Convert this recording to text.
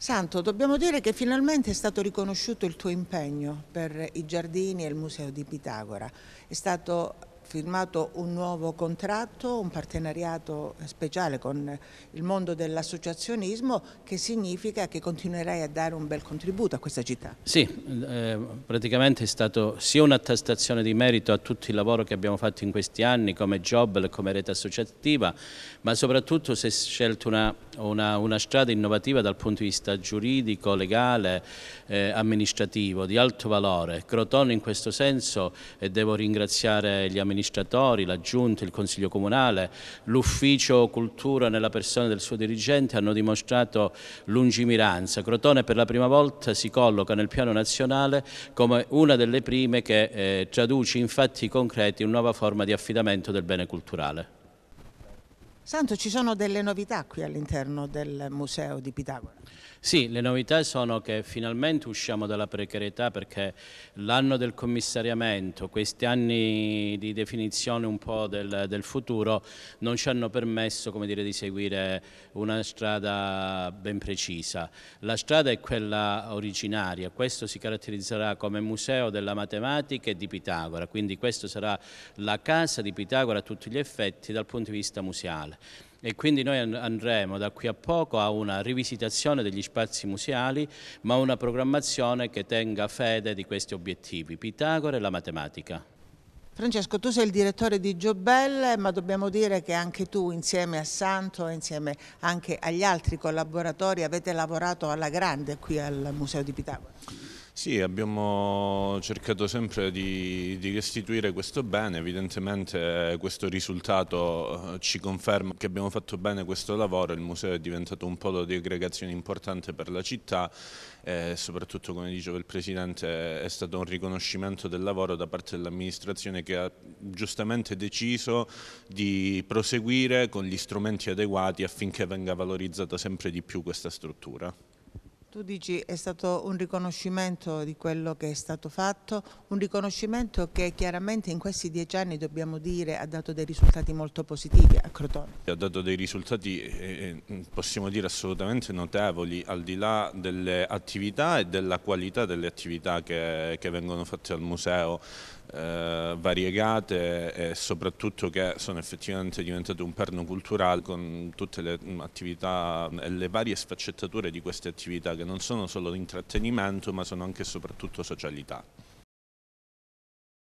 Santo, dobbiamo dire che finalmente è stato riconosciuto il tuo impegno per i giardini e il museo di Pitagora. È stato firmato un nuovo contratto, un partenariato speciale con il mondo dell'associazionismo che significa che continuerai a dare un bel contributo a questa città. Sì, eh, praticamente è stato sia un'attestazione di merito a tutto il lavoro che abbiamo fatto in questi anni come Job, come rete associativa, ma soprattutto si è scelto una, una, una strada innovativa dal punto di vista giuridico, legale, eh, amministrativo, di alto valore. Crotone in questo senso e devo ringraziare gli amministratori amministratori, la Giunta, il Consiglio Comunale, l'Ufficio Cultura nella persona del suo dirigente hanno dimostrato lungimiranza. Crotone per la prima volta si colloca nel piano nazionale come una delle prime che eh, traduce in fatti concreti una nuova forma di affidamento del bene culturale. Santo, ci sono delle novità qui all'interno del Museo di Pitagora? Sì, le novità sono che finalmente usciamo dalla precarietà perché l'anno del commissariamento, questi anni di definizione un po' del, del futuro, non ci hanno permesso dire, di seguire una strada ben precisa. La strada è quella originaria, questo si caratterizzerà come Museo della Matematica e di Pitagora, quindi questa sarà la casa di Pitagora a tutti gli effetti dal punto di vista museale e quindi noi andremo da qui a poco a una rivisitazione degli spazi museali ma una programmazione che tenga fede di questi obiettivi, Pitagora e la matematica. Francesco, tu sei il direttore di Giobelle, ma dobbiamo dire che anche tu, insieme a Santo e insieme anche agli altri collaboratori, avete lavorato alla grande qui al Museo di Pitagora. Sì, abbiamo cercato sempre di, di, restituire questo bene, evidentemente eh, questo risultato eh, ci conferma che abbiamo fatto bene questo lavoro, il museo è diventato un polo di aggregazione importante per la città e eh, soprattutto come diceva il Presidente è stato un riconoscimento del lavoro da parte dell'amministrazione che ha giustamente deciso di proseguire con gli strumenti adeguati affinché venga valorizzata sempre di più questa struttura. Tu dici è stato un riconoscimento di quello che è stato fatto, un riconoscimento che chiaramente in questi dieci anni dobbiamo dire ha dato dei risultati molto positivi a Crotone. Ha dato dei risultati eh, eh, possiamo dire assolutamente notevoli al di là delle attività e della qualità delle attività che, che vengono fatte al museo. Eh, variegate e soprattutto che sono effettivamente diventate un perno culturale con tutte le attività e le varie sfaccettature di queste attività che non sono solo intrattenimento ma sono anche e soprattutto socialità.